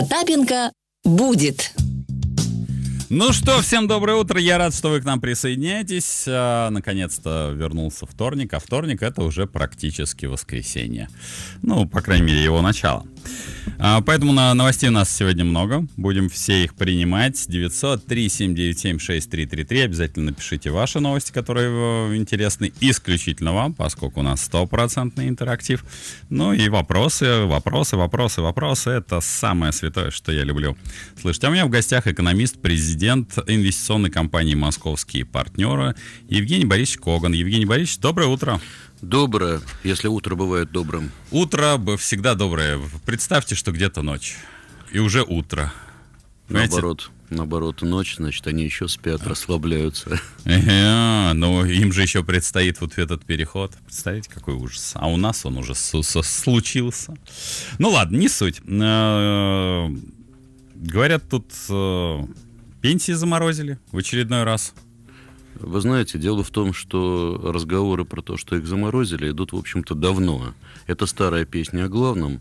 Потапенко будет. Ну что, всем доброе утро. Я рад, что вы к нам присоединяетесь. А, наконец-то вернулся вторник, а вторник это уже практически воскресенье. Ну, по крайней мере, его начало. А, поэтому на новостей у нас сегодня много. Будем все их принимать. 903 797 6333. Обязательно напишите ваши новости, которые э, интересны исключительно вам, поскольку у нас стопроцентный интерактив. Ну и вопросы, вопросы, вопросы, вопросы. Это самое святое, что я люблю Слышите, А у меня в гостях экономист, президент президент инвестиционной компании «Московские партнеры» Евгений Борисович Коган. Евгений Борисович, доброе утро. Доброе, если утро бывает добрым. Утро всегда доброе. Представьте, что где-то ночь, и уже утро. Понимаете? Наоборот, наоборот, ночь, значит, они еще спят, а. расслабляются. э ну, им же еще предстоит вот этот переход. Представляете, какой ужас. А у нас он уже случился. Ну ладно, не суть. Говорят, тут э, Пенсии заморозили в очередной раз. Вы знаете, дело в том, что разговоры про то, что их заморозили, идут, в общем-то, давно. Это старая песня о главном.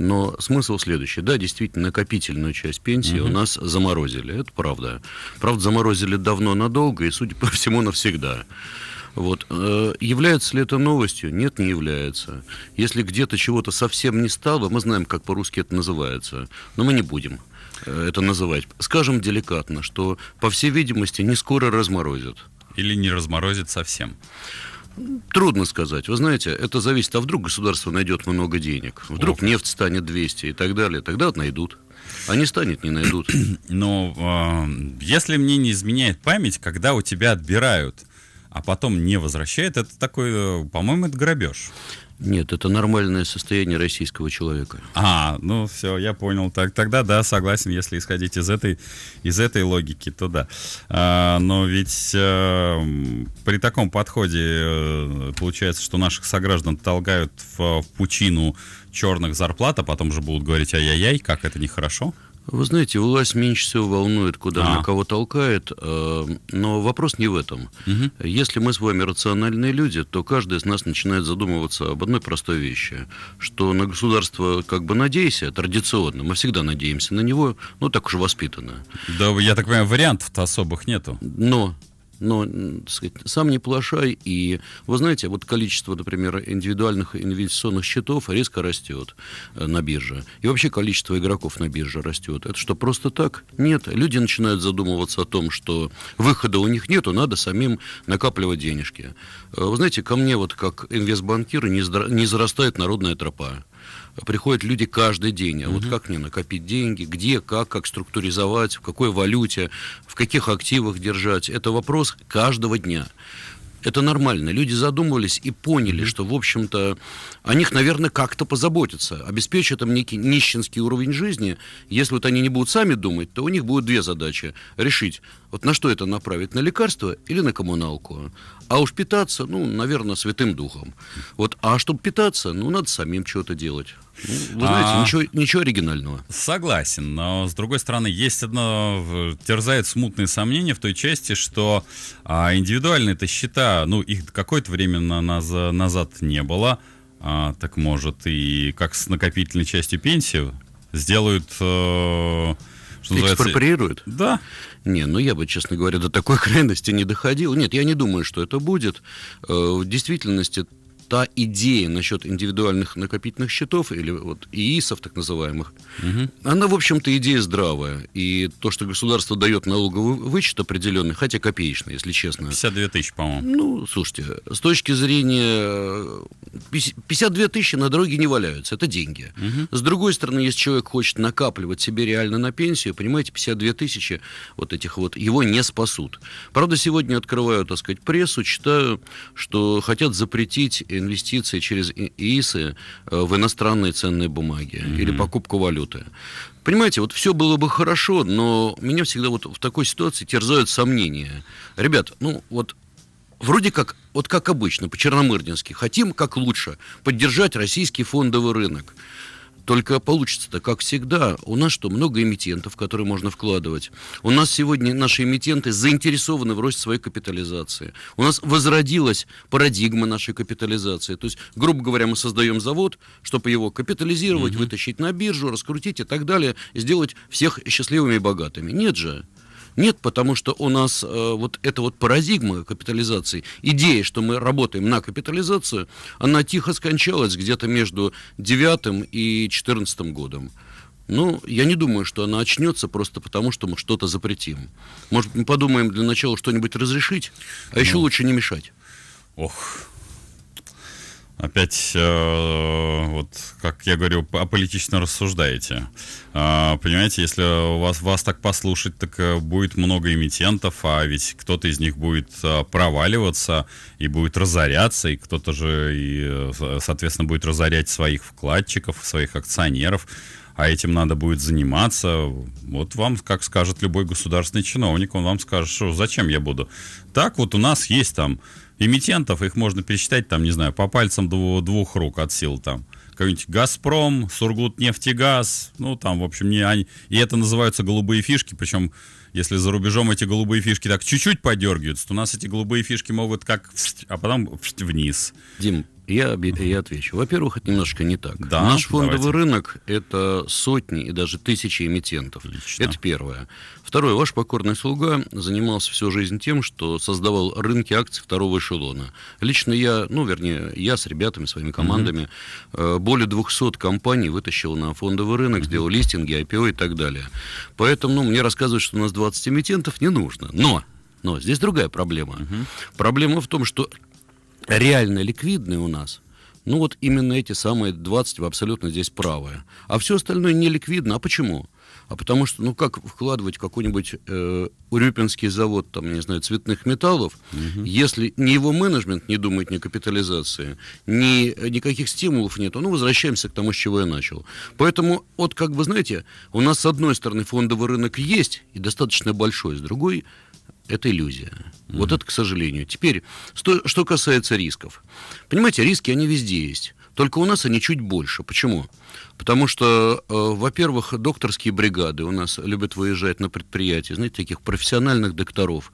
Но смысл следующий. Да, действительно, накопительную часть пенсии угу. у нас заморозили. Это правда. Правда, заморозили давно, надолго и, судя по всему, навсегда. Вот. Э, является ли это новостью? Нет, не является. Если где-то чего-то совсем не стало, мы знаем, как по-русски это называется. Но мы не будем это называть. Скажем деликатно, что, по всей видимости, не скоро разморозят. Или не разморозят совсем. Трудно сказать. Вы знаете, это зависит. А вдруг государство найдет много денег? Вдруг Ох. нефть станет 200 и так далее? Тогда вот найдут. А не станет, не найдут. Но э, если мне не изменяет память, когда у тебя отбирают, а потом не возвращают, это такой, э, по-моему, это грабеж. Нет, это нормальное состояние российского человека. А, ну все, я понял. Так, тогда да, согласен, если исходить из этой, из этой логики, то да. А, но ведь а, при таком подходе э, получается, что наших сограждан толкают в, в пучину черных зарплат, а потом же будут говорить ай-яй-яй, как это нехорошо. Вы знаете, власть меньше всего волнует, куда а. она кого толкает, э, но вопрос не в этом. Угу. Если мы с вами рациональные люди, то каждый из нас начинает задумываться об одной простой вещи, что на государство как бы надейся, традиционно, мы всегда надеемся на него, но ну, так уж воспитано. Да, я так понимаю, вариантов-то особых нету. Но но, так сказать, сам не плашай. И вы знаете, вот количество, например, индивидуальных инвестиционных счетов резко растет э, на бирже. И вообще количество игроков на бирже растет. Это что, просто так? Нет. Люди начинают задумываться о том, что выхода у них нету, надо самим накапливать денежки. Э, вы знаете, ко мне вот как инвестбанкиру не, не зарастает народная тропа приходят люди каждый день. А угу. вот как мне накопить деньги, где, как, как структуризовать, в какой валюте, в каких активах держать, это вопрос каждого дня это нормально. Люди задумывались и поняли, что, в общем-то, о них, наверное, как-то позаботятся. Обеспечат им некий нищенский уровень жизни. Если вот они не будут сами думать, то у них будет две задачи. Решить, вот на что это направить? На лекарства или на коммуналку? А уж питаться, ну, наверное, святым духом. Вот, а чтобы питаться, ну, надо самим что-то делать. Ну, вы знаете, а, ничего, ничего оригинального. Согласен, но с другой стороны, есть одно, терзает смутные сомнения в той части, что а, индивидуальные то счета, ну, их какое-то время на, назад не было. А, так может, и как с накопительной частью пенсии сделают... Э, что Экспроприируют? Да. Не, ну я бы, честно говоря, до такой крайности не доходил. Нет, я не думаю, что это будет. Э, в действительности та идея насчет индивидуальных накопительных счетов или вот ИИСов, так называемых, угу. она, в общем-то, идея здравая. И то, что государство дает налоговый вычет определенный, хотя копеечный, если честно. 52 тысячи, по-моему. Ну, слушайте, с точки зрения... 52 э, тысячи на дороге не валяются, это деньги. Угу. С другой стороны, если человек хочет накапливать себе реально на пенсию, понимаете, 52 тысячи вот этих вот, его не спасут. Правда, сегодня открываю, так сказать, прессу, читаю, что хотят запретить инвестиции через ИИСы э, в иностранные ценные бумаги mm-hmm. или покупку валюты. Понимаете, вот все было бы хорошо, но меня всегда вот в такой ситуации терзают сомнения. Ребят, ну вот вроде как, вот как обычно, по-черномырдински, хотим как лучше поддержать российский фондовый рынок. Только получится-то, как всегда, у нас что, много эмитентов, которые можно вкладывать. У нас сегодня наши эмитенты заинтересованы в росте своей капитализации. У нас возродилась парадигма нашей капитализации. То есть, грубо говоря, мы создаем завод, чтобы его капитализировать, угу. вытащить на биржу, раскрутить и так далее, сделать всех счастливыми и богатыми. Нет же. Нет, потому что у нас э, вот эта вот парадигма капитализации, идея, что мы работаем на капитализацию, она тихо скончалась где-то между 9 и 14 годом. Ну, я не думаю, что она очнется просто потому, что мы что-то запретим. Может, мы подумаем для начала что-нибудь разрешить, а ну, еще лучше не мешать. Ох, опять, э, вот как я говорю, аполитично рассуждаете. Э, понимаете, если вас, вас так послушать, так э, будет много эмитентов, а ведь кто-то из них будет э, проваливаться и будет разоряться, и кто-то же, и, э, соответственно, будет разорять своих вкладчиков, своих акционеров а этим надо будет заниматься. Вот вам, как скажет любой государственный чиновник, он вам скажет, что зачем я буду. Так вот у нас есть там эмитентов, их можно пересчитать, там, не знаю, по пальцам двух, двух рук от сил там. Какой-нибудь «Газпром», «Сургутнефтегаз», ну, там, в общем, не они... И это называются голубые фишки, причем, если за рубежом эти голубые фишки так чуть-чуть подергиваются, то у нас эти голубые фишки могут как... А потом вниз. Дим, я, я отвечу. Во-первых, это немножко не так. Да, Наш фондовый давайте. рынок — это сотни и даже тысячи эмитентов. Отлично. Это первое. Второе. Ваш покорный слуга занимался всю жизнь тем, что создавал рынки акций второго эшелона. Лично я, ну, вернее, я с ребятами, своими командами, mm более 200 компаний вытащил на фондовый рынок, mm сделал листинги, IPO и так далее. Поэтому ну, мне рассказывают, что у нас 20 эмитентов, не нужно. Но но здесь другая проблема. Угу. Проблема в том, что реально ликвидные у нас, ну вот именно эти самые 20 в абсолютно здесь правые, А все остальное не ликвидно. А почему? А потому что, ну как вкладывать какой-нибудь э, урюпинский завод, там, не знаю, цветных металлов, угу. если ни его менеджмент не думает ни капитализации, ни э, никаких стимулов нет. Ну, возвращаемся к тому, с чего я начал. Поэтому, вот как вы знаете, у нас с одной стороны фондовый рынок есть, и достаточно большой, с другой это иллюзия. Mm-hmm. Вот это, к сожалению. Теперь, что, что касается рисков. Понимаете, риски, они везде есть. Только у нас они чуть больше. Почему? Потому что, э, во-первых, докторские бригады у нас любят выезжать на предприятия, знаете, таких профессиональных докторов.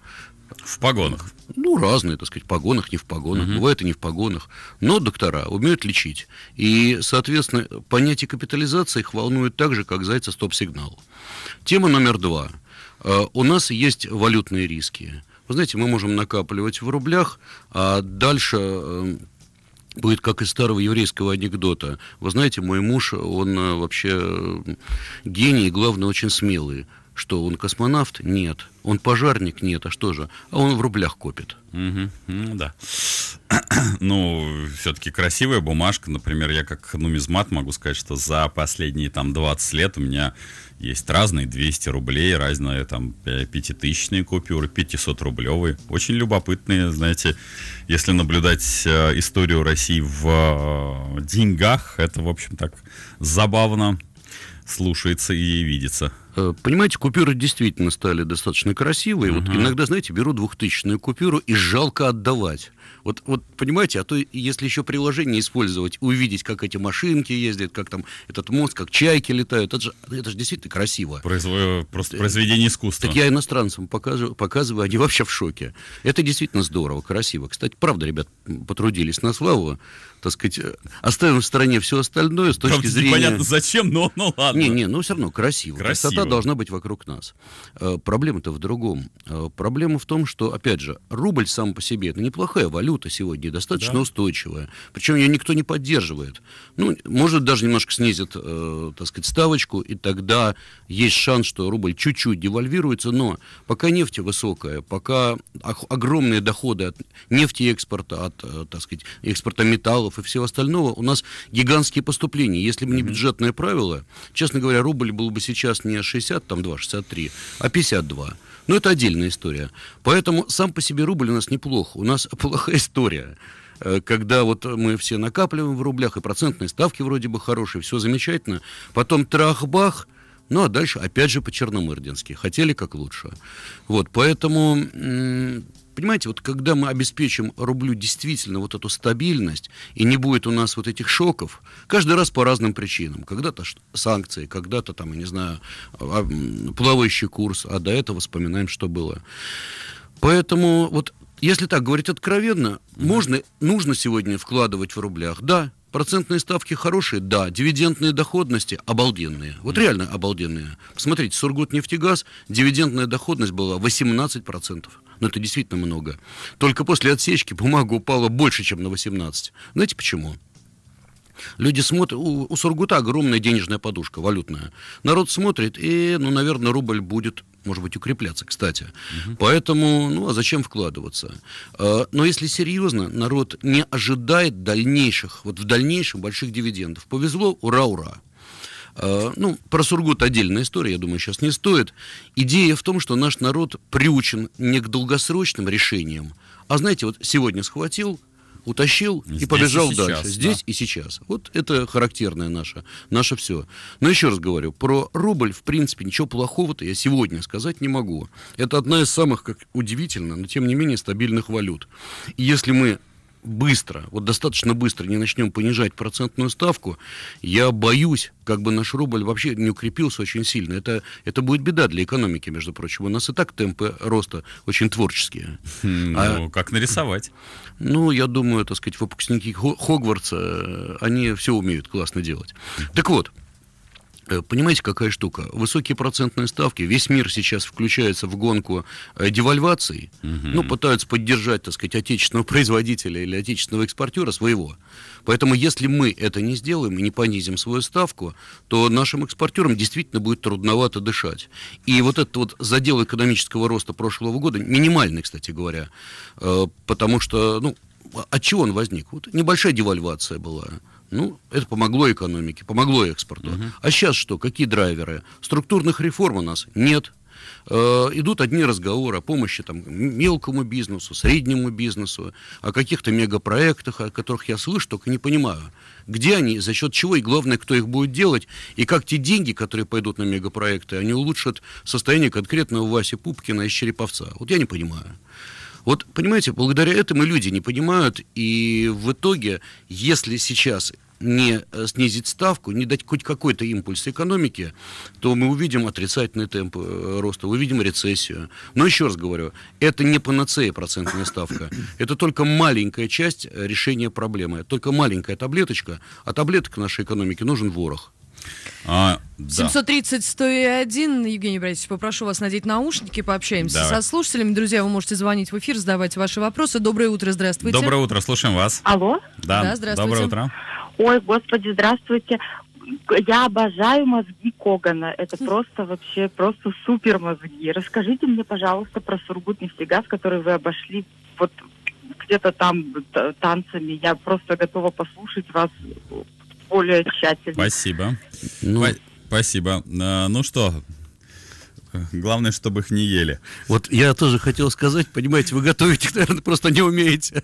В погонах. Ну, разные, так сказать, в погонах, не в погонах. Угу. Бывает и не в погонах. Но доктора умеют лечить. И, соответственно, понятие капитализации их волнует так же, как зайца стоп-сигнал. Тема номер два – Э, у нас есть валютные риски. Вы знаете, мы можем накапливать в рублях, а дальше эм, будет как из старого еврейского анекдота. Вы знаете, мой муж, он э, вообще э, гений, главное, очень смелый. Что, он космонавт? Нет. Он пожарник? Нет. А что же? А он в рублях копит. Угу. Ну да. ну, все-таки красивая бумажка. Например, я как нумизмат могу сказать, что за последние там 20 лет у меня есть разные 200 рублей, разные там э, пятитысячные купюры, 500 рублевые. Очень любопытные, знаете, если наблюдать э, историю России в э, деньгах, это, в общем, так забавно слушается и видится. Понимаете, купюры действительно стали достаточно красивые. Uh-huh. Вот иногда, знаете, беру двухтысячную купюру и жалко отдавать. Вот, вот понимаете, а то если еще приложение использовать, увидеть, как эти машинки ездят, как там этот мост, как чайки летают, это же, это же действительно красиво. Произво... Просто э, произведение э, искусства. Так я иностранцам показываю, показываю, они вообще в шоке. Это действительно здорово, красиво. Кстати, правда, ребят, потрудились на славу так сказать, э, оставим в стороне все остальное с точки Правда, зрения... Непонятно зачем, но но ладно. Не, не, но все равно красиво. красиво. Красота должна быть вокруг нас. Проблема-то в другом. Проблема в том, что, опять же, рубль сам по себе это неплохая валюта, валюта сегодня достаточно да. устойчивая. Причем ее никто не поддерживает. Ну, может, даже немножко снизит, э, так сказать, ставочку, и тогда есть шанс, что рубль чуть-чуть девальвируется, но пока нефть высокая, пока огромные доходы от нефти экспорта, от, э, так сказать, экспорта металлов и всего остального, у нас гигантские поступления. Если бы не бюджетное правило, честно говоря, рубль был бы сейчас не 60, там 2, 63, а 52. Но ну, это отдельная история. Поэтому сам по себе рубль у нас неплох. У нас плохая история э, когда вот мы все накапливаем в рублях, и процентные ставки вроде бы хорошие, все замечательно. Потом трах-бах, ну а дальше опять же по-черномырдински. Хотели как лучше. Вот, поэтому, понимаете, вот когда мы обеспечим рублю действительно вот эту стабильность, и не будет у нас вот этих шоков, каждый раз по разным причинам. Когда-то санкции, когда-то там, я не знаю, а, плавающий курс, а до этого вспоминаем, что было. Поэтому вот если так говорить откровенно, mm-hmm. можно, нужно сегодня вкладывать в рублях, да. Процентные ставки хорошие, да. Дивидендные доходности обалденные. Вот mm реально обалденные. Посмотрите, Сургутнефтегаз, дивидендная доходность была 18%. Но ну, это действительно много. Только после отсечки бумага упала больше, чем на 18%. Знаете почему? Люди смотрят, у, у Сургута огромная денежная подушка валютная. Народ смотрит, и, ну, наверное, рубль будет может быть, укрепляться, кстати. Угу. Поэтому, ну, а зачем вкладываться? А, но если серьезно, народ не ожидает дальнейших, вот в дальнейшем больших дивидендов. Повезло, ура, ура. А, ну, про Сургут отдельная история, я думаю, сейчас не стоит. Идея в том, что наш народ приучен не к долгосрочным решениям, а знаете, вот сегодня схватил, утащил Здесь и побежал и сейчас, дальше. Здесь и сейчас. Вот это характерное наше, наше все. Но еще раз говорю, про рубль, в принципе, ничего плохого-то я сегодня сказать не могу. Это одна из самых, как удивительно, но тем не менее стабильных валют. И если мы быстро, вот достаточно быстро не начнем понижать процентную ставку, я боюсь, как бы наш рубль вообще не укрепился очень сильно. Это, это будет беда для экономики, между прочим. У нас и так темпы роста очень творческие. Хм, а ну, а, как нарисовать? Ну, я думаю, так сказать, выпускники Хогвартса, э, они все умеют классно делать. Так вот, Э, понимаете, какая штука? Высокие процентные ставки. Весь мир сейчас включается в гонку э, девальваций. Угу. Ну, пытаются поддержать, так сказать, отечественного производителя или отечественного экспортера своего. Поэтому, если мы это не сделаем и не понизим свою ставку, то нашим экспортерам действительно будет трудновато дышать. И вот этот вот задел экономического роста прошлого года, минимальный, кстати говоря, э, потому что, ну, а, от чего он возник? Вот небольшая девальвация была. Ну, это помогло экономике, помогло экспорту. Угу. А сейчас что? Какие драйверы? Структурных реформ у нас нет. Э, идут одни разговоры о помощи там, мелкому бизнесу, среднему бизнесу, о каких-то мегапроектах, о которых я слышу, только не понимаю, где они, за счет чего и, главное, кто их будет делать, и как те деньги, которые пойдут на мегапроекты, они улучшат состояние конкретного Васи Пупкина из Череповца. Вот я не понимаю. Вот, понимаете, благодаря этому люди не понимают, и в итоге, если сейчас не э, снизить ставку, не дать хоть какой-то импульс экономике, то мы увидим отрицательный темп э, роста, увидим рецессию. Но еще раз говорю, это не панацея процентная ставка. Это только маленькая часть э, решения проблемы, только маленькая таблеточка, а таблеток нашей экономике нужен ворох. А, да. 730-101, Евгений Борисович, попрошу вас надеть наушники, пообщаемся Давай. со слушателями. Друзья, вы можете звонить в эфир, задавать ваши вопросы. Доброе утро, здравствуйте. Доброе утро, слушаем вас. Алло. Да, да здравствуйте. Доброе утро. Ой, господи, здравствуйте. Я обожаю мозги Когана. Это просто вообще, просто супер мозги. Расскажите мне, пожалуйста, про Сургут нефтегаз, который вы обошли вот где-то там танцами. Я просто готова послушать вас более тщательно. Спасибо. Ну... Спасибо. А, ну что, Главное, чтобы их не ели. Вот я тоже хотел сказать, понимаете, вы готовите, наверное, просто не умеете.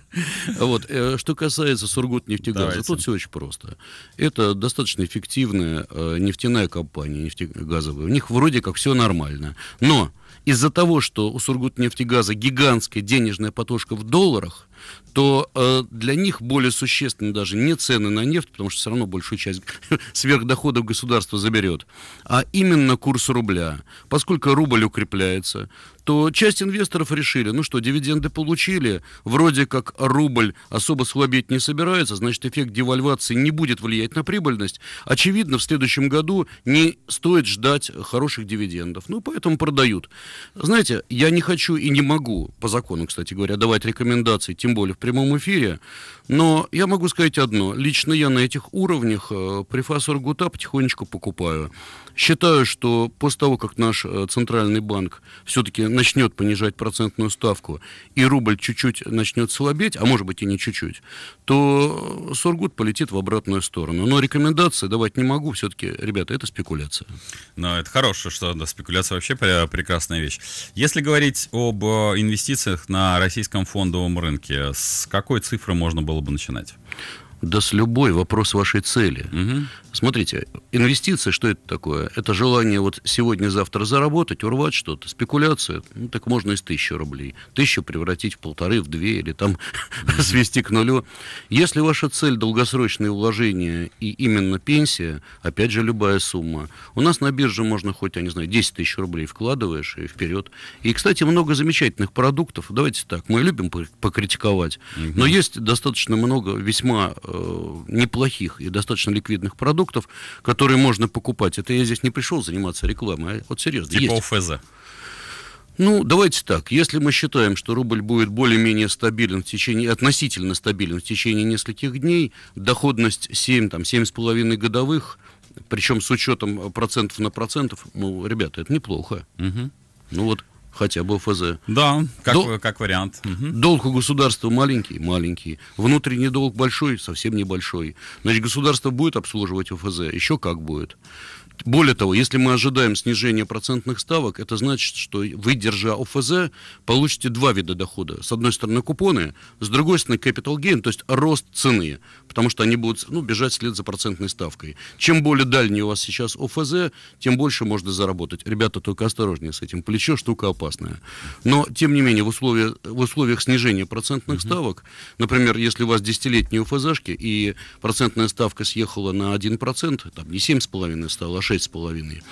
Вот. Э, что касается Сургутнефтегаза, тут все очень просто. Это достаточно эффективная э, нефтяная компания, нефтегазовая. У них вроде как все нормально. Но из-за того, что у Сургутнефтегаза гигантская денежная потошка в долларах, то э, для них более существенны даже не цены на нефть, потому что все равно большую часть сверхдоходов государство заберет, а именно курс рубля. Поскольку рубль укрепляется, то часть инвесторов решили, ну что, дивиденды получили, вроде как рубль особо слабеть не собирается, значит эффект девальвации не будет влиять на прибыльность. Очевидно, в следующем году не стоит ждать хороших дивидендов. Ну, поэтому продают. Знаете, я не хочу и не могу, по закону, кстати говоря, давать рекомендации тем более в прямом эфире. Но я могу сказать одно. Лично я на этих уровнях э, префасор Гута потихонечку покупаю. Считаю, что после того, как наш э, центральный банк все-таки начнет понижать процентную ставку и рубль чуть-чуть начнет слабеть, а может быть и не чуть-чуть, то Сургут полетит в обратную сторону. Но рекомендации давать не могу, все-таки, ребята, это спекуляция. Но это хорошее, что да, спекуляция вообще прекрасная вещь. Если говорить об э, инвестициях на российском фондовом рынке, с какой цифры можно было бы начинать? Да с любой вопрос вашей цели. Угу. Смотрите, инвестиции, что это такое? Это желание вот сегодня-завтра заработать, урвать что-то. Спекуляция, ну так можно из тысячи рублей. Тысячу превратить в полторы, в две или там угу. свести к нулю. Если ваша цель долгосрочные вложения и именно пенсия, опять же любая сумма. У нас на бирже можно хоть, я не знаю, 10 тысяч рублей вкладываешь и вперед. И, кстати, много замечательных продуктов. Давайте так, мы любим покритиковать, угу. но есть достаточно много весьма э, неплохих и достаточно ликвидных продуктов, которые можно покупать. Это я здесь не пришел заниматься рекламой, а вот серьезно. Типа есть. ОФЗ. Ну, давайте так. Если мы считаем, что рубль будет более-менее стабилен в течение, относительно стабилен в течение нескольких дней, доходность 7, там, 7,5 годовых, причем с учетом процентов на процентов, ну, ребята, это неплохо. Угу. Ну вот хотя бы ФЗ. Да, как, Дол... как вариант. Угу. Долг у государства маленький, маленький. Внутренний долг большой, совсем небольшой. Значит, государство будет обслуживать ФЗ. Еще как будет. Более того, если мы ожидаем снижения процентных ставок, это значит, что вы, держа ОФЗ, получите два вида дохода. С одной стороны купоны, с другой стороны capital gain, то есть рост цены, потому что они будут ну, бежать вслед за процентной ставкой. Чем более дальний у вас сейчас ОФЗ, тем больше можно заработать. Ребята, только осторожнее с этим. Плечо штука опасная. Но, тем не менее, в, условия, в условиях снижения процентных mm-hmm. ставок, например, если у вас десятилетние ОФЗшки и процентная ставка съехала на 1%, там не 7,5 стала, а 6,5,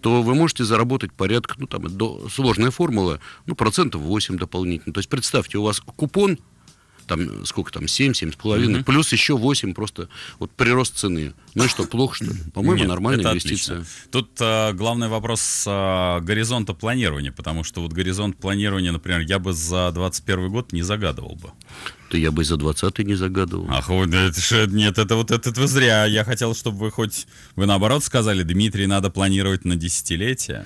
то вы можете заработать порядка, ну там до, сложная формула, ну процентов 8 дополнительно. То есть представьте, у вас купон там сколько там, 7, 7,5, mm-hmm. плюс еще 8 просто вот прирост цены. Ну и что, плохо что ли? По-моему, Нет, нормальная инвестиция. Отлично. Тут а, главный вопрос а, горизонта планирования, потому что вот горизонт планирования, например, я бы за 2021 год не загадывал бы. Это я бы за 20 не загадывал. Ах, вот, это же, нет, это вот это вы зря. Я хотел, чтобы вы хоть, вы наоборот сказали, Дмитрий, надо планировать на десятилетие.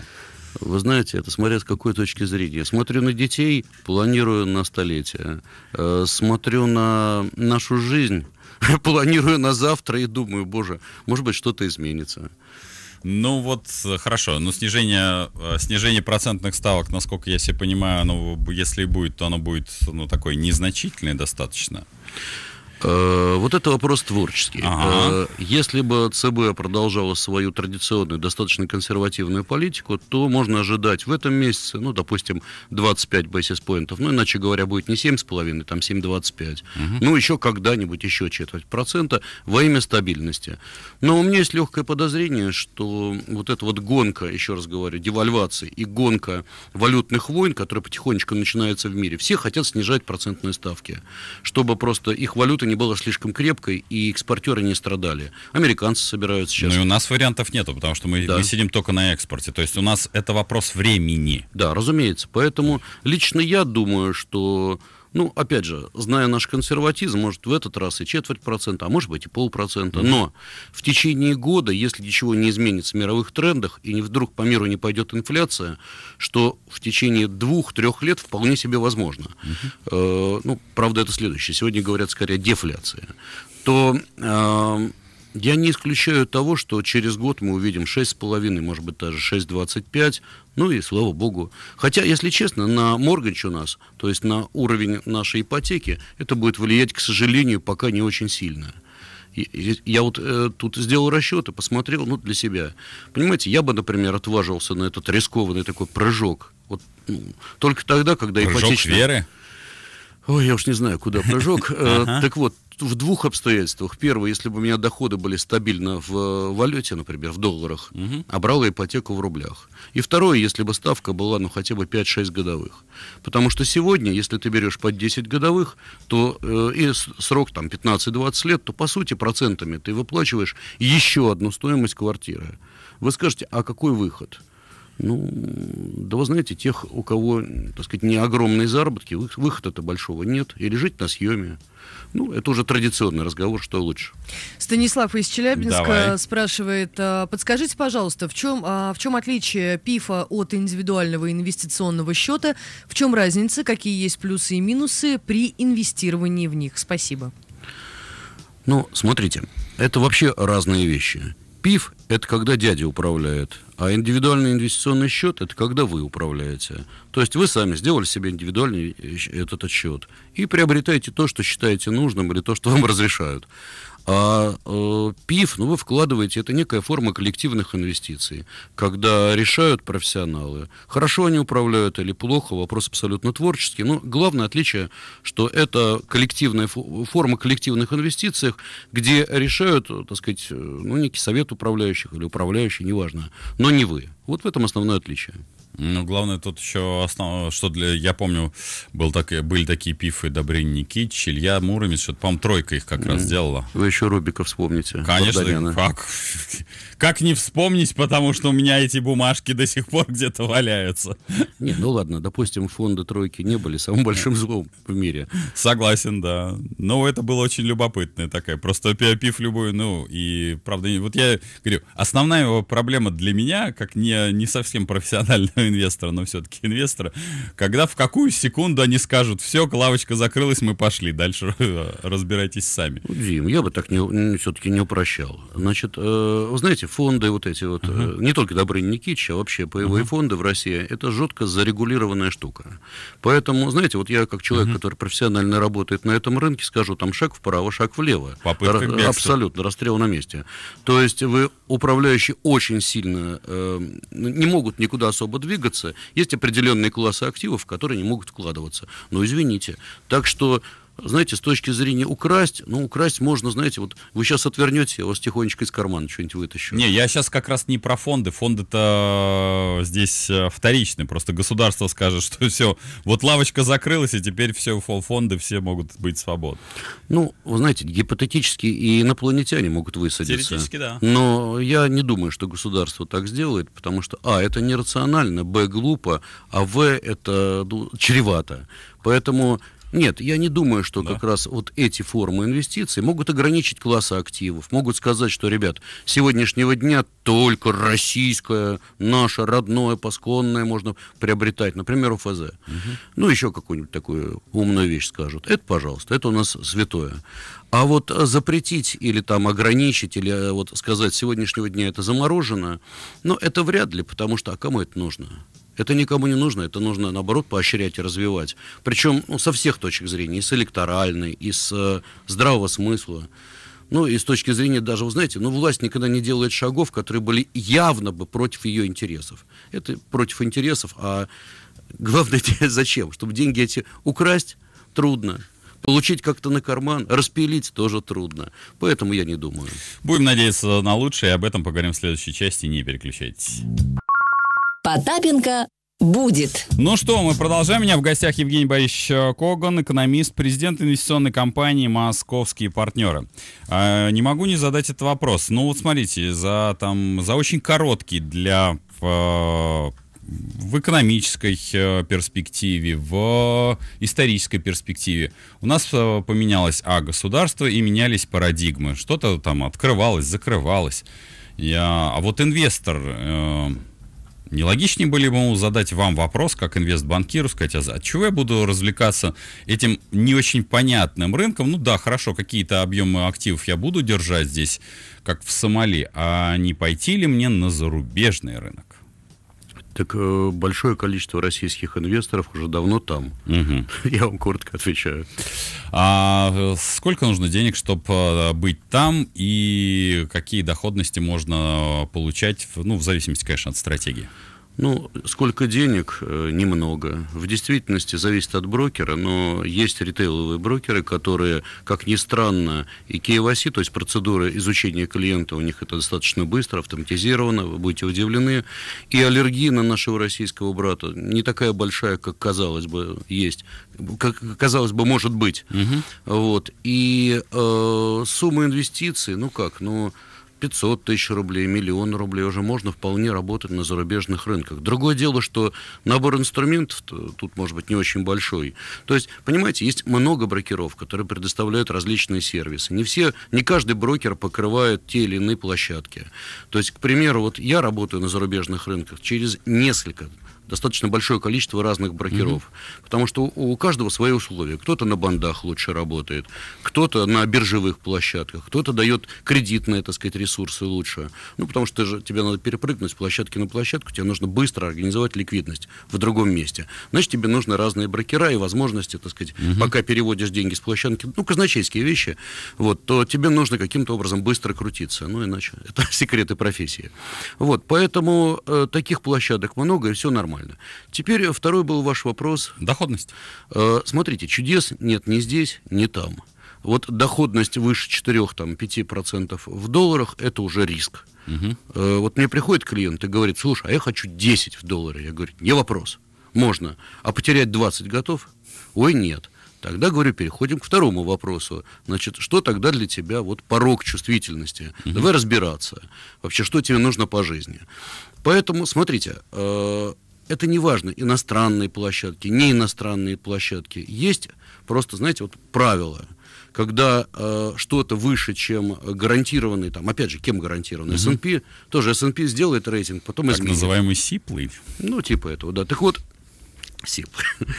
Вы знаете, это смотря с какой точки зрения. Смотрю на детей, планирую на столетие. Э, смотрю на нашу жизнь, планирую на завтра и думаю, боже, может быть, что-то изменится. Ну вот, э, хорошо, но ну снижение, э, снижение процентных ставок, насколько я себе понимаю, оно, если будет, то оно будет ну, такое незначительное достаточно. Э, вот это вопрос творческий. Ага. Э, если бы ЦБ продолжала свою традиционную, достаточно консервативную политику, то можно ожидать в этом месяце, ну, допустим, 25 базис-поинтов, ну, иначе говоря, будет не 7,5, там 7,25, угу. ну, еще когда-нибудь еще четверть процента во имя стабильности. Но у меня есть легкое подозрение, что вот эта вот гонка, еще раз говорю, девальвации и гонка валютных войн, которая потихонечку начинается в мире, все хотят снижать процентные ставки, чтобы просто их валюты не была слишком крепкой, и экспортеры не страдали. Американцы собираются сейчас. Ну и у нас вариантов нету, потому что мы, да. мы сидим только на экспорте. То есть у нас это вопрос времени. Да, разумеется. Поэтому лично я думаю, что ну, опять же, зная наш консерватизм, может, в этот раз и четверть процента, а может быть и полпроцента. Но в течение года, если ничего не изменится в мировых трендах, и вдруг по миру не пойдет инфляция, что в течение двух-трех лет вполне себе возможно. Э, ну, правда, это следующее. Сегодня говорят скорее дефляция. То... Э, я не исключаю того, что через год мы увидим 6,5, может быть, даже 6,25, ну и слава богу. Хотя, если честно, на Морганч у нас, то есть на уровень нашей ипотеки, это будет влиять, к сожалению, пока не очень сильно. Я вот э, тут сделал расчеты, посмотрел, ну, для себя. Понимаете, я бы, например, отважился на этот рискованный такой прыжок. Вот ну, только тогда, когда прыжок ипотечная... веры? Ой, я уж не знаю, куда прыжок. Э, так вот, в двух обстоятельствах. Первое, если бы у меня доходы были стабильно в э, валюте, например, в долларах, угу. а брал ипотеку в рублях. И второе, если бы ставка была, ну, хотя бы 5-6 годовых. Потому что сегодня, если ты берешь под 10 годовых, то э, и срок там 15-20 лет, то, по сути, процентами ты выплачиваешь еще одну стоимость квартиры. Вы скажете, а какой выход? Ну, да вы знаете, тех, у кого, так сказать, не огромные заработки, выхода-то большого нет, или жить на съеме. Ну, это уже традиционный разговор, что лучше. Станислав из Челябинска Давай. спрашивает, а, подскажите, пожалуйста, в чем, а, в чем отличие ПИФа от индивидуального инвестиционного счета, в чем разница, какие есть плюсы и минусы при инвестировании в них? Спасибо. Ну, смотрите, это вообще разные вещи. ПИФ – это когда дядя управляет, а индивидуальный инвестиционный счет – это когда вы управляете. То есть вы сами сделали себе индивидуальный э, этот счет и приобретаете то, что считаете нужным или то, что вам разрешают. А э, ПИФ, ну, вы вкладываете, это некая форма коллективных инвестиций, когда решают профессионалы, хорошо они управляют или плохо, вопрос абсолютно творческий, но ну, главное отличие, что это коллективная форма коллективных инвестиций, где решают, так сказать, э, ну, некий совет управляющих или управляющий, неважно, но не вы. Вот в этом основное отличие. Ну, главное, тут еще основ... что для... Я помню, был так... были такие пифы Добрин Никитич, Илья Муромец, что-то, по-моему, тройка их как mm. раз сделала. Вы еще Рубика вспомните. Конечно, как... как не вспомнить, потому что у меня эти бумажки до сих пор где-то валяются. Не, ну ладно, допустим, фонды тройки не были самым большим злом в мире. Согласен, да. Но ну, это было очень любопытное такая. Просто пиф любую, ну, и правда, вот я говорю, основная его проблема для меня, как не, не совсем профессионального инвестора, но все-таки инвестора, когда в какую секунду они скажут, все, лавочка закрылась, мы пошли, дальше разбирайтесь сами. Ну, Дим, я бы так не, все-таки не упрощал. Значит, э, вы знаете, фонды вот эти вот, uh-huh. не только Добрынин Никитич, а вообще паевые uh-huh. фонды в России, это жестко зарегулированная штука. Поэтому, знаете, вот я как человек, uh-huh. который профессионально работает на этом рынке, скажу, там шаг вправо, шаг влево. Попытка Р- Абсолютно, расстрел на месте. То есть вы, управляющий очень сильно э, не могут никуда особо двигаться, двигаться. Есть определенные классы активов, в которые не могут вкладываться. Но извините. Так что знаете, с точки зрения украсть, ну, украсть можно, знаете, вот вы сейчас отвернете, я вас тихонечко из кармана что-нибудь вытащу. Не, я сейчас как раз не про фонды. Фонды-то э, здесь э, вторичны. Просто государство скажет, что все, вот лавочка закрылась, и теперь все фонды, все могут быть свободны. Ну, вы знаете, гипотетически и инопланетяне могут высадиться. Теоретически, да. Но я не думаю, что государство так сделает, потому что, а, это нерационально, б, глупо, а, в, это ну, чревато. Поэтому нет, я не думаю, что да. как раз вот эти формы инвестиций могут ограничить классы активов, могут сказать, что, ребят, с сегодняшнего дня только российское, наше родное, посконное можно приобретать, например, УФЗ. Угу. Ну, еще какую-нибудь такую умную вещь скажут. Это, пожалуйста, это у нас святое. А вот запретить или там ограничить, или э, вот сказать, с сегодняшнего дня это заморожено, ну, это вряд ли, потому что, а кому это нужно? Это никому не нужно, это нужно, наоборот, поощрять и развивать. Причем ну, со всех точек зрения, и с электоральной, и с э, здравого смысла. Ну, и с точки зрения даже, вы знаете, ну, власть никогда не делает шагов, которые были явно бы против ее интересов. Это против интересов, а главное, зачем? Чтобы деньги эти украсть трудно, Получить как-то на карман, распилить тоже трудно. Поэтому я не думаю. Будем надеяться на лучшее, и об этом поговорим в следующей части. Не переключайтесь. Потапенко будет. Ну что, мы продолжаем. У меня в гостях Евгений Борисович Коган, экономист, президент инвестиционной компании «Московские партнеры». А, не могу не задать этот вопрос. Ну вот смотрите, за, там, за очень короткий для в экономической э, перспективе, в исторической перспективе. У нас э, поменялось а государство и менялись парадигмы. Что-то там открывалось, закрывалось. Я, а вот инвестор э, Нелогичнее были бы задать вам вопрос, как инвестбанкиру, сказать, а от а чего я буду развлекаться этим не очень понятным рынком? Ну да, хорошо, какие-то объемы активов я буду держать здесь, как в Сомали, а не пойти ли мне на зарубежный рынок? Так э, большое количество российских инвесторов уже давно там. Угу. Я вам коротко отвечаю. А э, сколько нужно денег, чтобы э, быть там, и какие доходности можно получать, ну, в зависимости, конечно, от стратегии? Ну, сколько денег? Э, немного. В действительности зависит от брокера, но есть ритейловые брокеры, которые, как ни странно, и KYC, то есть процедура изучения клиента у них это достаточно быстро, автоматизировано, вы будете удивлены. И аллергия на нашего российского брата не такая большая, как казалось бы есть, как казалось бы может быть. Угу. Вот. И э, сумма инвестиций, ну как, ну... 500 тысяч рублей, миллион рублей, уже можно вполне работать на зарубежных рынках. Другое дело, что набор инструментов тут может быть не очень большой. То есть, понимаете, есть много брокеров, которые предоставляют различные сервисы. Не все, не каждый брокер покрывает те или иные площадки. То есть, к примеру, вот я работаю на зарубежных рынках через несколько достаточно большое количество разных брокеров. Mm-hmm. Потому что у каждого свои условия. Кто-то на бандах лучше работает, кто-то на биржевых площадках, кто-то дает кредитные, так сказать, ресурсы лучше. Ну, потому что же, тебе надо перепрыгнуть с площадки на площадку, тебе нужно быстро организовать ликвидность в другом месте. Значит, тебе нужны разные брокера и возможности, так сказать, mm-hmm. пока переводишь деньги с площадки, ну, казначейские вещи, вот, то тебе нужно каким-то образом быстро крутиться. Ну, иначе это секреты профессии. Вот, поэтому э, таких площадок много, и все нормально нормально. Теперь э, второй был ваш вопрос. Доходность. Э, смотрите, чудес нет ни здесь, ни там. Вот доходность выше 4-5% в долларах – это уже риск. Угу. Вот мне приходит клиент и говорит, слушай, а я хочу 10 в долларе. Я говорю, не вопрос, можно. А потерять 20 готов? Ой, нет. Тогда, говорю, переходим к второму вопросу. Значит, что тогда для тебя вот порог чувствительности? Угу. Давай разбираться. Вообще, что тебе нужно по жизни? Поэтому, смотрите, это не важно, иностранные площадки, не иностранные площадки. Есть просто, знаете, вот правило, когда э, что-то выше, чем гарантированный, там, опять же, кем гарантированный, угу. S&P, тоже S&P сделает рейтинг, потом так изменит. Так называемый сиплый? Ну, типа этого, да. Так вот, сип,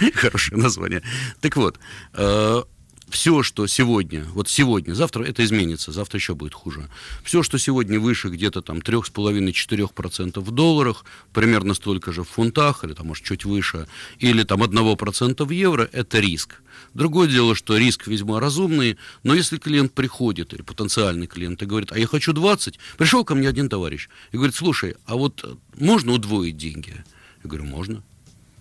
хорошее название. Так вот, э, все, что сегодня, вот сегодня, завтра это изменится, завтра еще будет хуже. Все, что сегодня выше где-то там 3,5-4% в долларах, примерно столько же в фунтах, или там, может, чуть выше, или там 1% в евро, это риск. Другое дело, что риск весьма разумный, но если клиент приходит, или потенциальный клиент, и говорит, а я хочу 20, пришел ко мне один товарищ и говорит, слушай, а вот можно удвоить деньги? Я говорю, можно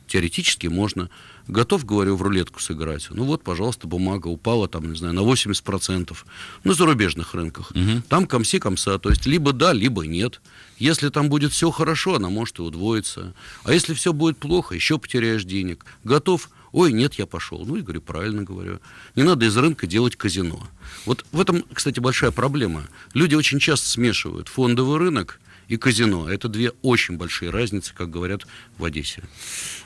теоретически можно. Готов, говорю, в рулетку сыграть. Ну вот, пожалуйста, бумага упала там, не знаю, на 80% на зарубежных рынках. Угу. Там комси комса, то есть либо да, либо нет. Если там будет все хорошо, она может и удвоиться. А если все будет плохо, еще потеряешь денег. Готов? Ой, нет, я пошел. Ну и говорю, правильно говорю. Не надо из рынка делать казино. Вот в этом, кстати, большая проблема. Люди очень часто смешивают фондовый рынок – и казино. Это две очень большие разницы, как говорят в Одессе.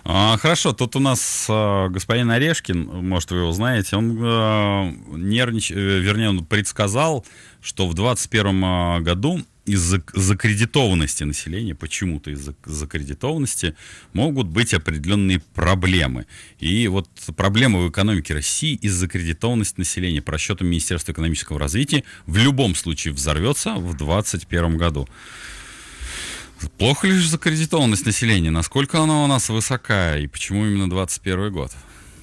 А, хорошо, тут у нас а, господин Орешкин, может, вы его знаете, он а, нервнич... Э, вернее, он предсказал, что в 2021 а, году из-за закредитованности населения, почему-то из-за закредитованности, могут быть определенные проблемы. И вот проблемы в экономике России из-за кредитованности населения по расчетам Министерства экономического развития в любом случае взорвется в 2021 году. Плохо лишь закредитованность населения. Насколько она у нас высока и почему именно 21 год?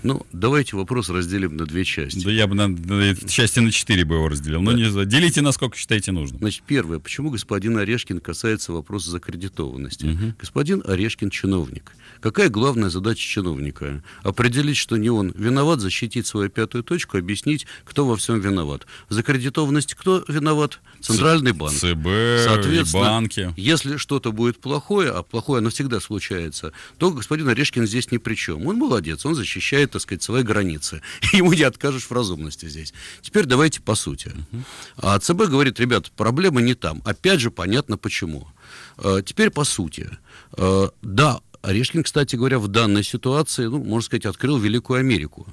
Ну, давайте вопрос разделим на две части. Да я бы на, на части на четыре бы его разделил. Да. Но не, делите, насколько считаете нужно. Значит, первое. Почему господин Орешкин касается вопроса закредитованности? Угу. Господин Орешкин чиновник. Какая главная задача чиновника? Определить, что не он виноват, защитить свою пятую точку, объяснить, кто во всем виноват. Закредитованность, кто виноват? Центральный банк. ЦБ, Соответственно, банки. если что-то будет плохое, а плохое оно всегда случается, то господин Орешкин здесь ни при чем. Он молодец, он защищает имеет, так сказать, свои границы. Ему не откажешь в разумности здесь. Теперь давайте по сути. А ЦБ говорит, ребят, проблема не там. Опять же, понятно почему. Э, теперь по сути. Э, да, Орешкин, кстати говоря, в данной ситуации, ну, можно сказать, открыл Великую Америку.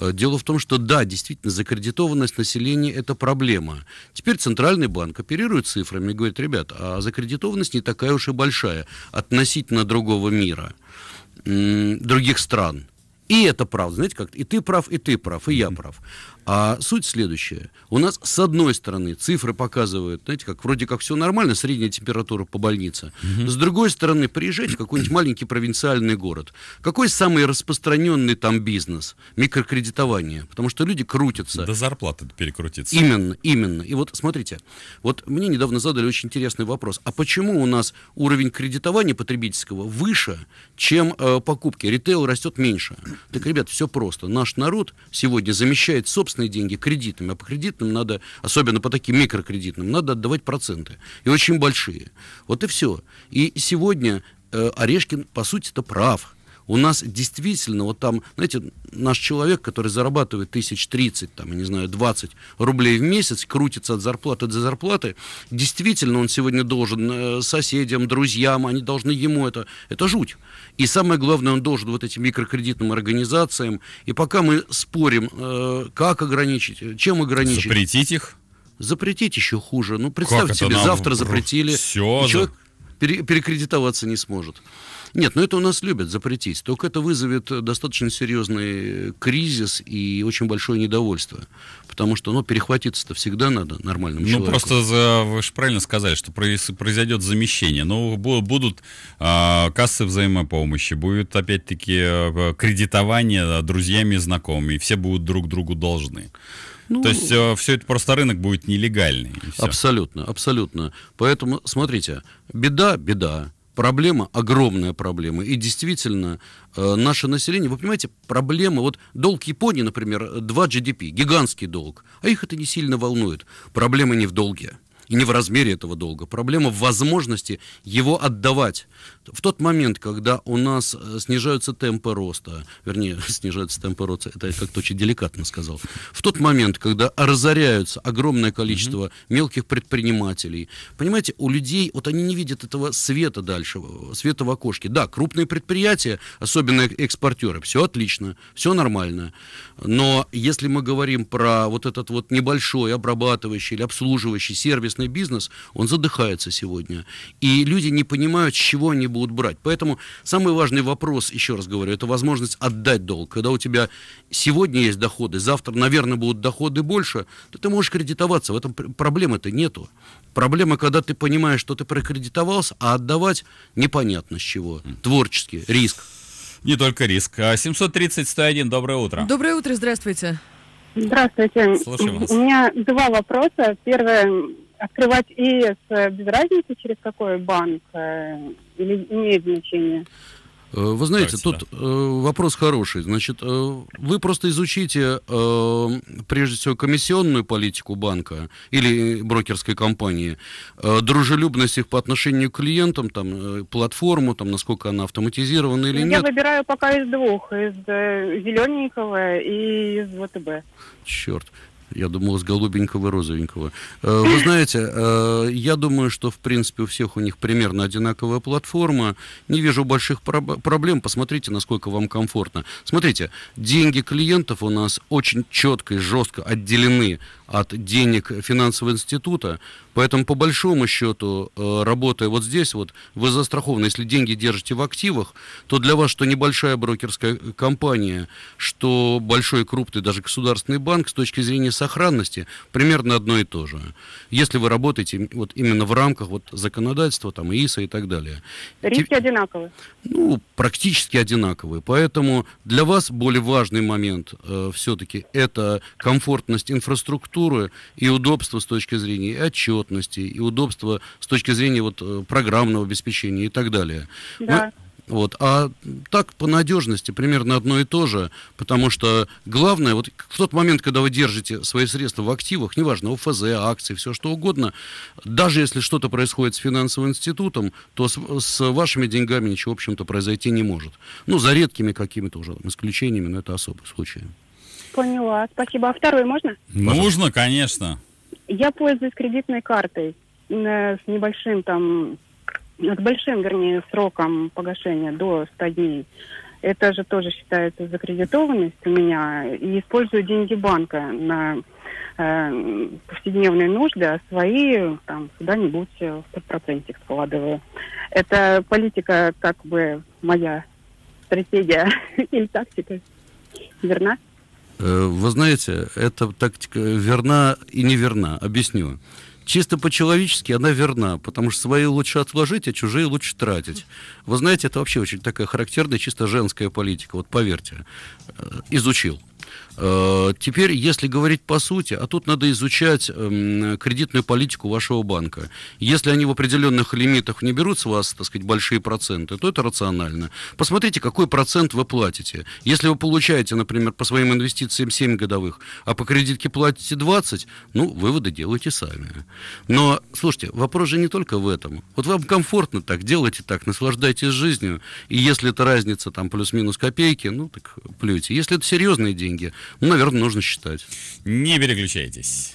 Э, дело в том, что да, действительно, закредитованность населения – это проблема. Теперь Центральный банк оперирует цифрами и говорит, ребят, а закредитованность не такая уж и большая относительно другого мира, других стран – и это правда, знаете, как и ты прав, и ты прав, и я прав. А суть следующая. У нас, с одной стороны, цифры показывают, знаете, как вроде как все нормально, средняя температура по больнице. Угу. С другой стороны, приезжать в какой-нибудь маленький провинциальный город. Какой самый распространенный там бизнес? Микрокредитование. Потому что люди крутятся. До зарплаты перекрутится. Именно, именно. И вот смотрите, вот мне недавно задали очень интересный вопрос. А почему у нас уровень кредитования потребительского выше, чем э, покупки? Ритейл растет меньше. Так, ребят, все просто. Наш народ сегодня замещает собственность государственные деньги кредитами, а по кредитным надо, особенно по таким микрокредитным, надо отдавать проценты. И очень большие. Вот и все. И сегодня э, Орешкин, по сути это прав у нас действительно вот там, знаете, наш человек, который зарабатывает тысяч тридцать, там, я не знаю, 20 рублей в месяц, крутится от зарплаты до зарплаты, действительно он сегодня должен э, соседям, друзьям, они должны ему это, это жуть. И самое главное, он должен вот этим микрокредитным организациям, и пока мы спорим, э, как ограничить, чем ограничить. Запретить их? Запретить еще хуже. Ну, представьте себе, завтра запретили. Все. Человек перекредитоваться не сможет. Нет, но ну это у нас любят запретить. Только это вызовет э, достаточно серьезный э, кризис и очень большое недовольство. Потому что, ну, перехватиться-то всегда надо нормальным. ну, человеку. Ну, просто за, вы же правильно сказали, что произойдет замещение. Но ну, будут а, кассы взаимопомощи, будет, опять-таки, э, кредитование друзьями и знакомыми. Все будут друг другу должны. Ну, То есть все это просто рынок будет нелегальный. Абсолютно, абсолютно. Поэтому, смотрите, беда, беда проблема, огромная проблема. И действительно, э, наше население, вы понимаете, проблема, вот долг Японии, например, 2 э, GDP, гигантский долг, а их это не сильно волнует. Проблема не в долге. И не в размере этого долга. Проблема в возможности его отдавать. В тот момент, когда у нас э, снижаются темпы роста, вернее, снижаются темпы роста, это я как-то очень деликатно сказал, в тот момент, когда разоряются огромное количество mm-hmm. мелких предпринимателей, понимаете, у людей, вот они не видят этого света дальше, света в окошке. Да, крупные предприятия, особенно экспортеры, все отлично, все нормально. Но если мы говорим про вот этот вот небольшой обрабатывающий или обслуживающий сервис, сельскохозяйственный бизнес, он задыхается сегодня. И люди не понимают, с чего они будут брать. Поэтому самый важный вопрос, еще раз говорю, это возможность отдать долг. Когда у тебя сегодня есть доходы, завтра, наверное, будут доходы больше, то ты можешь кредитоваться. В этом проблемы-то нету. Проблема, когда ты понимаешь, что ты прокредитовался, а отдавать непонятно с чего. творческий риск. Не только риск. 730-101, а доброе утро. Доброе утро, здравствуйте. Здравствуйте. вас. У меня два вопроса. Первое, открывать ИС э, без разницы, через какой банк, э, или имеет значение? Э, вы знаете, Давайте, тут да. вопрос хороший. Значит, вы просто изучите, прежде всего, комиссионную политику банка или брокерской компании, дружелюбность их по отношению к клиентам, там, платформу, там, насколько она автоматизирована или ну, Я нет. Я выбираю пока из двух, из зелененького и из ВТБ. Черт. Я думал, с голубенького и розовенького. Э, вы знаете, э, я думаю, что, в принципе, у всех у них примерно одинаковая платформа. Не вижу больших проблем. Посмотрите, насколько вам комфортно. Смотрите, деньги клиентов у нас очень четко и жестко отделены от денег финансового института. Поэтому, по большому счету, э, работая вот здесь, вот, вы застрахованы. Если деньги держите в активах, то для вас что небольшая брокерская э, компания, что большой, крупный, даже государственный банк, с точки зрения сохранности, примерно одно и то же. Если вы работаете вот именно в рамках вот законодательства, там, ИСа и так далее. Риски одинаковые? Ну, практически одинаковые. Поэтому для вас более важный момент э, все-таки это комфортность инфраструктуры, структуры и удобства с точки зрения и отчетности, и удобства с точки зрения вот, э, программного обеспечения и так далее. Да. Мы, вот. А так по надежности примерно одно и то же, потому что главное, вот в тот момент, когда вы держите свои средства в активах, неважно, ОФЗ, акции, все что угодно, даже если что-то происходит с финансовым институтом, то с, с вашими деньгами ничего, в общем-то, произойти не может. Ну, за редкими какими-то уже исключениями, но это особый случай. Поняла, спасибо. А второй можно? Нужно, конечно. Я пользуюсь кредитной картой э, с небольшим там, с большим, вернее, сроком погашения до 100 дней. Это же тоже считается закредитованность у меня. И использую деньги банка на э, повседневные нужды, а свои там куда-нибудь э, в процентик складываю. Это политика как бы моя стратегия или тактика. Верна? Э, вы знаете, эта тактика верна и неверна. Объясню. Чисто по-человечески она верна, потому что свои лучше отложить, а чужие лучше тратить. Вы знаете, это вообще очень такая характерная чисто женская политика, вот поверьте. Э, изучил. Э, теперь, если говорить по сути, а тут надо изучать эм, кредитную политику вашего банка. Если они в определенных лимитах не берут с вас, так сказать, большие проценты, то это рационально. Посмотрите, какой процент вы платите. Если вы получаете, например, по своим инвестициям 7 годовых, а по кредитке платите 20, ну, выводы делайте сами. Но, слушайте, вопрос же не только в этом. Вот вам комфортно так, делайте так, наслаждайтесь жизнью, и если это разница там плюс-минус копейки, ну, так плюйте. Если это серьезные деньги, ну, наверное, нужно считать. Не переключайтесь.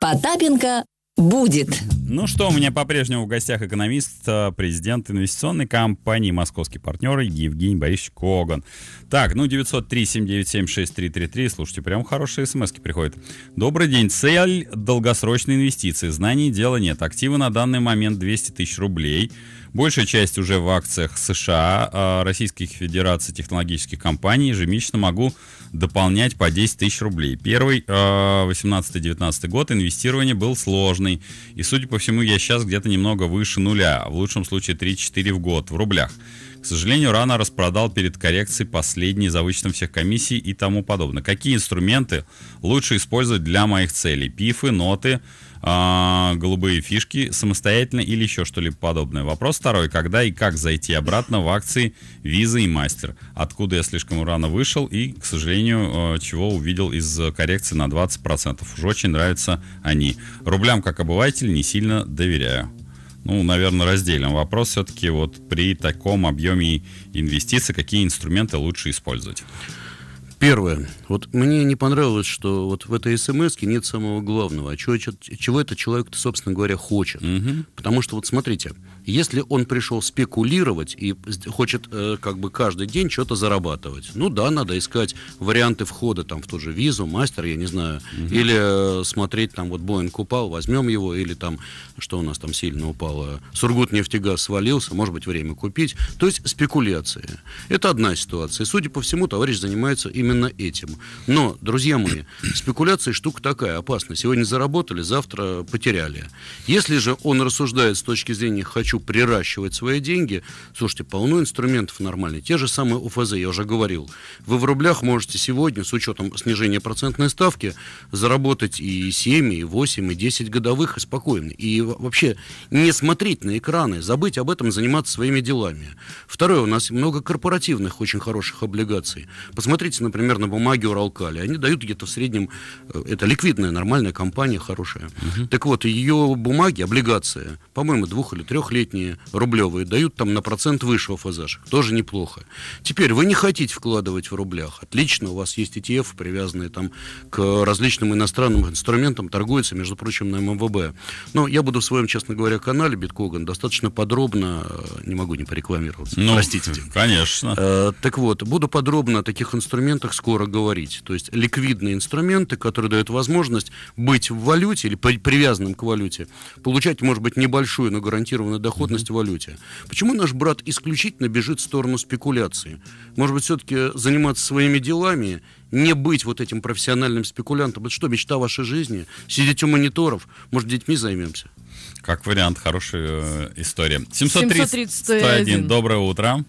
Потапенко будет. Ну что, у меня по-прежнему в гостях экономист, э, президент инвестиционной компании «Московский партнер» Евгений Борисович Коган. Так, ну 903-797-6333, слушайте, прям хорошие смс приходят. Добрый день, цель – долгосрочные инвестиции, знаний дела нет. Активы на данный момент 200 тысяч рублей. Большая часть уже в акциях США, э, Российской Федерации технологических компаний. Ежемесячно могу дополнять по 10 тысяч рублей. Первый, 18-19 а, год, инвестирование был сложный. И, судя по всему, я сейчас где-то немного выше нуля, а в лучшем случае 3-4 в год, в рублях. К сожалению, рано распродал перед коррекцией последний за вычетом всех комиссий и тому подобное. Какие инструменты лучше использовать для моих целей? Пифы, ноты, ноты а, голубые фишки самостоятельно или еще что-либо подобное. Вопрос второй. Когда и как зайти обратно в акции Visa и Мастер? Откуда я слишком рано вышел и, к сожалению, а, чего увидел из э, коррекции на 20%. Уж очень нравятся они. Рублям, как обыватель, не сильно доверяю. Ну, наверное, разделим вопрос все-таки вот при таком объеме инвестиций, какие инструменты лучше использовать. Первое. Вот мне не понравилось, что вот в этой смс нет самого главного. А чего, чего этот человек собственно говоря, хочет? Угу. Потому что, вот смотрите, если он пришел спекулировать и хочет э, как бы каждый день что-то зарабатывать, ну да, надо искать варианты входа там в ту же визу, мастер, я не знаю, угу. или э, смотреть там вот Боинг упал, возьмем его, или там что у нас там сильно упало, Сургут нефтегаз свалился, может быть время купить, то есть спекуляции. Это одна ситуация. судя по всему, товарищ занимается именно этим. Но, друзья мои, спекуляция штука такая опасная. Сегодня заработали, завтра потеряли. Если же он рассуждает с точки зрения хочу хочу приращивать свои деньги, слушайте, полно инструментов нормальные, Те же самые УФЗ, я уже говорил. Вы в рублях можете сегодня, с учетом снижения процентной ставки, заработать и 7, и 8, и 10 годовых, и спокойно. И вообще не смотреть на экраны, забыть об этом, заниматься своими делами. Второе, у нас много корпоративных очень хороших облигаций. Посмотрите, например, на бумаги Уралкали. Они дают где-то в среднем, э, это ликвидная, нормальная компания, хорошая. Угу. Так вот, ее бумаги, облигации, по-моему, двух- или трехлетние, летние рублевые дают там на процент выше ОФЗшек. Тоже неплохо. Теперь вы не хотите вкладывать в рублях. Отлично, у вас есть ETF, привязанные там к различным иностранным инструментам, торгуется между прочим, на МВБ. Но я буду в своем, честно говоря, канале Биткоган достаточно подробно, э, не могу не порекламироваться, ну, простите. Конечно. Э, так вот, буду подробно о таких инструментах скоро говорить. То есть ликвидные инструменты, которые дают возможность быть в валюте или при, привязанным к валюте, получать, может быть, небольшую, но гарантированную доход доходность в валюте. Почему наш брат исключительно бежит в сторону спекуляции? Может быть, все-таки заниматься своими делами, не быть вот этим профессиональным спекулянтом? Это что, мечта вашей жизни? Сидеть у мониторов? Может, детьми займемся? Как вариант, хорошая э, история. 730, 731. 731. Доброе утро.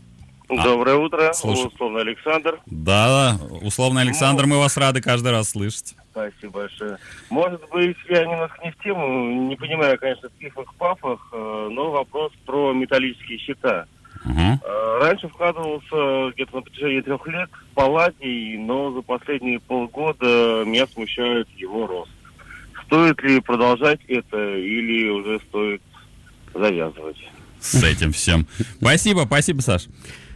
А. Доброе утро, Слушай. условно Александр. Да, условно ну. Александр, мы вас рады каждый раз слышать. Спасибо большое. Может быть, я немножко не в тему, не понимаю, конечно, в пифах, пафах, э, но вопрос про металлические щита. Угу. Э, раньше вкладывался где-то на протяжении трех лет в палладий, но за последние полгода меня смущает его рост. Стоит ли продолжать это или уже стоит завязывать? С этим всем. Спасибо, спасибо, Саш.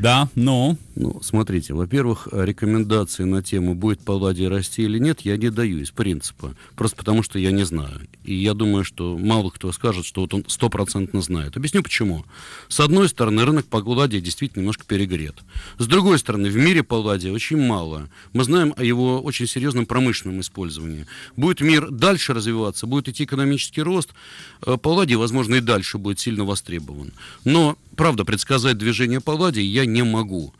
Да, ну. Ну, смотрите, во-первых, рекомендации на тему, будет палладий расти или нет, я не даю из принципа. Просто потому, что я не знаю. И я думаю, что мало кто скажет, что вот он стопроцентно знает. Объясню почему. С одной стороны, рынок по палладия действительно немножко перегрет. С другой стороны, в мире палладия очень мало. Мы знаем о его очень серьезном промышленном использовании. Будет мир дальше развиваться, будет идти экономический рост, э, палладий, возможно, и дальше будет сильно востребован. Но, правда, предсказать движение палладия я не могу.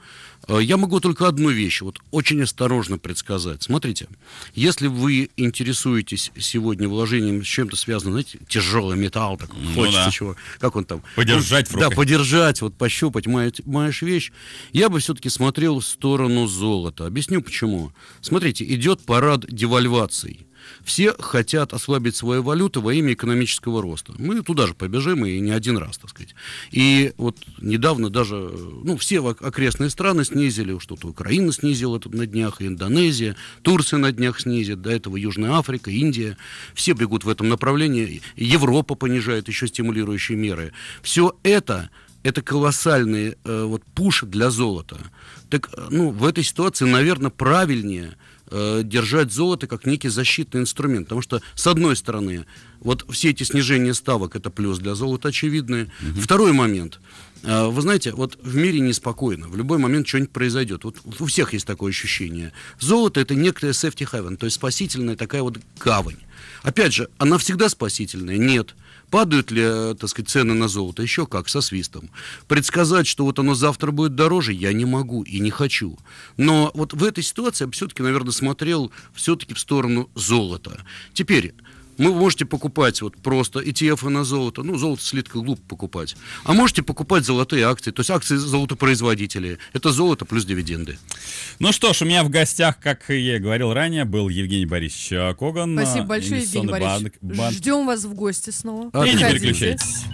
Э, я могу только одну вещь, вот очень осторожно предсказать. Смотрите, если вы интересуетесь сегодня вложением с чем-то связанным, знаете, тяжелый металл, так ну хочется да. чего, как он там? Подержать он, в руках. Да, подержать, вот пощупать, маешь вещь. Я бы все-таки смотрел в сторону золота. Объясню почему. Смотрите, идет парад девальваций. Все хотят ослабить свою валюту во имя экономического роста. Мы туда же побежим и не один раз, так сказать. И вот недавно даже, ну, все окрестные страны снизили, что-то Украина снизила тут на днях, и Индонезия, Турция на днях снизит, до этого Южная Африка, Индия. Все бегут в этом направлении. Европа понижает еще стимулирующие меры. Все это это колоссальный э, вот пуш для золота. Так, э, ну, в этой ситуации, наверное, правильнее Э, держать золото как некий защитный инструмент. Потому что, с одной стороны, вот все эти снижения ставок это плюс для золота очевидные. Угу. Второй момент. Э, вы знаете, вот в мире неспокойно, в любой момент что-нибудь произойдет. Вот у всех есть такое ощущение. Золото это некая safety haven, то есть спасительная такая вот гавань. Опять же, она всегда спасительная? Нет. Падают ли, э, так сказать, цены на золото? Еще как, со свистом. Предсказать, что вот оно завтра будет дороже, я не могу и не хочу. Но вот в этой ситуации я бы все-таки, наверное, смотрел все-таки в сторону золота. Теперь, вы можете покупать вот просто ETF на золото, ну, золото слитка глупо покупать. А можете покупать золотые акции, то есть акции золотопроизводителей. Это золото плюс дивиденды. Ну что ж, у меня в гостях, как я и говорил ранее, был Евгений Борисович Коган. Спасибо большое, Евгений Борисович. Банк, банк. Ждем вас в гости снова. А, не переключайтесь.